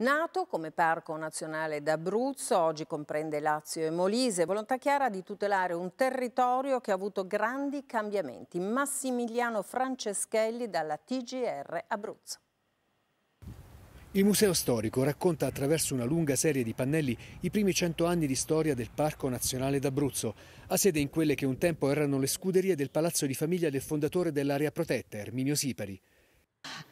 Nato come Parco Nazionale d'Abruzzo, oggi comprende Lazio e Molise, volontà chiara di tutelare un territorio che ha avuto grandi cambiamenti. Massimiliano Franceschelli dalla TGR Abruzzo. Il Museo Storico racconta attraverso una lunga serie di pannelli i primi cento anni di storia del Parco Nazionale d'Abruzzo, ha sede in quelle che un tempo erano le scuderie del palazzo di famiglia del fondatore dell'area protetta, Erminio Sipari.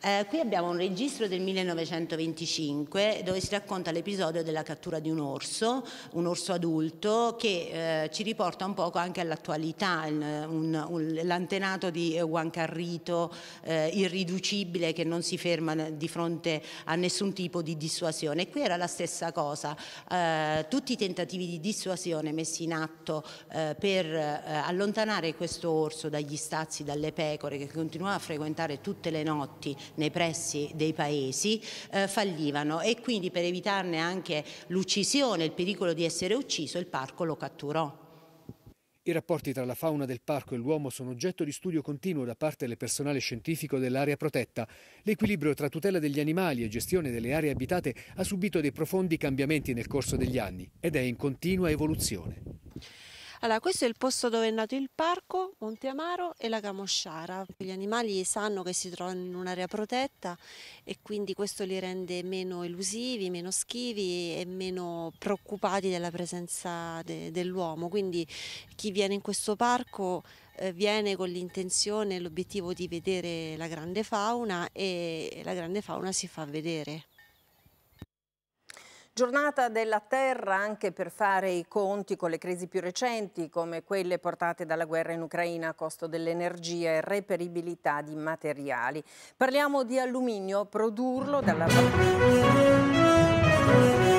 Eh, qui abbiamo un registro del 1925 dove si racconta l'episodio della cattura di un orso, un orso adulto che eh, ci riporta un poco anche all'attualità, l'antenato di Juan Carrito eh, irriducibile che non si ferma di fronte a nessun tipo di dissuasione. E qui era la stessa cosa, eh, tutti i tentativi di dissuasione messi in atto eh, per eh, allontanare questo orso dagli stazzi, dalle pecore che continuava a frequentare tutte le notti prodotti nei pressi dei paesi eh, fallivano e quindi per evitarne anche l'uccisione, il pericolo di essere ucciso, il parco lo catturò. I rapporti tra la fauna del parco e l'uomo sono oggetto di studio continuo da parte del personale scientifico dell'area protetta. L'equilibrio tra tutela degli animali e gestione delle aree abitate ha subito dei profondi cambiamenti nel corso degli anni ed è in continua evoluzione. Allora, questo è il posto dove è nato il parco, Monte Amaro e la Camosciara. Gli animali sanno che si trovano in un'area protetta e quindi questo li rende meno elusivi, meno schivi e meno preoccupati della presenza de dell'uomo. Quindi chi viene in questo parco eh, viene con l'intenzione e l'obiettivo di vedere la grande fauna e la grande fauna si fa vedere. Giornata della Terra anche per fare i conti con le crisi più recenti, come quelle portate dalla guerra in Ucraina a costo dell'energia e reperibilità di materiali. Parliamo di alluminio, produrlo dalla...